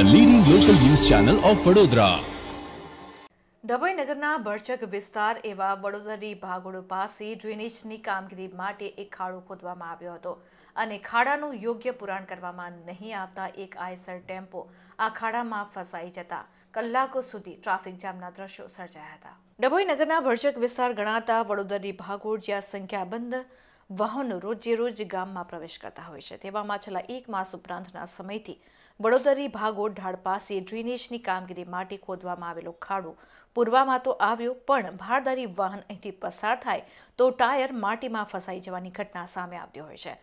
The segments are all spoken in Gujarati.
a leading local news channel of Vadodara. Dabhoi નગરના બળચક વિસ્તાર એવા વડોદરી ભાગોળ પાસે ડ્રેનેજની કામગીરી માટે એક ખાડો ખોદવામાં આવ્યો હતો અને ખાડાનું યોગ્ય પુરાણ કરવામાં નહીં આવતા એક આયસર ટેમ્પો આ ખાડામાં ફસાઈ જતા કલાકો સુધી ટ્રાફિક જામના દ્રશ્યો સર્જાયા હતા ડભોઈ નગરના ભરચક વિસ્તાર ગણાતા વડોદરી ભાગોળ જ્યાં સંખ્યાબંધ વાહનો રોજે રોજ ગામમાં પ્રવેશ કરતા હોય છે તેવામાં છેલ્લા એક માસ ઉપરાંતના સમયથી વડોદરી ભાગોળ ઢાળ પાસે ડ્રેનેજની કામગીરી માટે ખોદવામાં આવેલો ખાડો પૂરવામાં તો આવ્યો પણ ભારદારી વાહન અહીંથી પસાર થાય તો ટાયર માટીમાં ફસાઈ જવાની ઘટના સામે આવતી હોય છે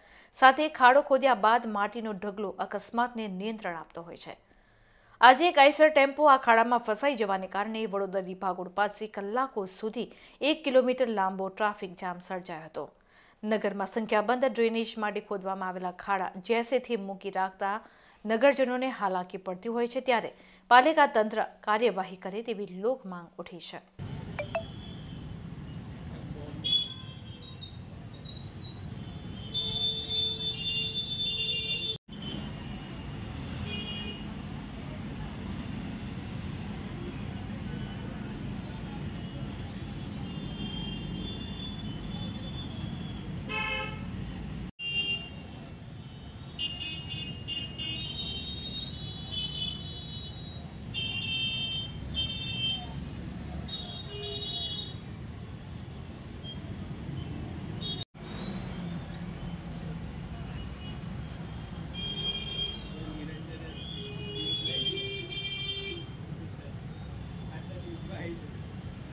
સાથે ખાડો ખોદ્યા બાદ માટીનો ઢગલો અકસ્માતને નિયંત્રણ આપતો હોય છે આજે એક આઈસર ટેમ્પો આ ખાડામાં ફસાઈ જવાને કારણે વડોદરી ભાગોળ પાસે કલાકો સુધી એક કિલોમીટર લાંબો ટ્રાફિક જામ સર્જાયો હતો નગરમાં સંખ્યાબંધ ડ્રેનેજ માટે ખોદવામાં આવેલા ખાડા જેસેથી મૂકી રાખતા નગરજનોને હાલાકી પડતી હોય છે ત્યારે પાલિકા તંત્ર કાર્યવાહી કરે તેવી લોક માંગ ઉઠી છે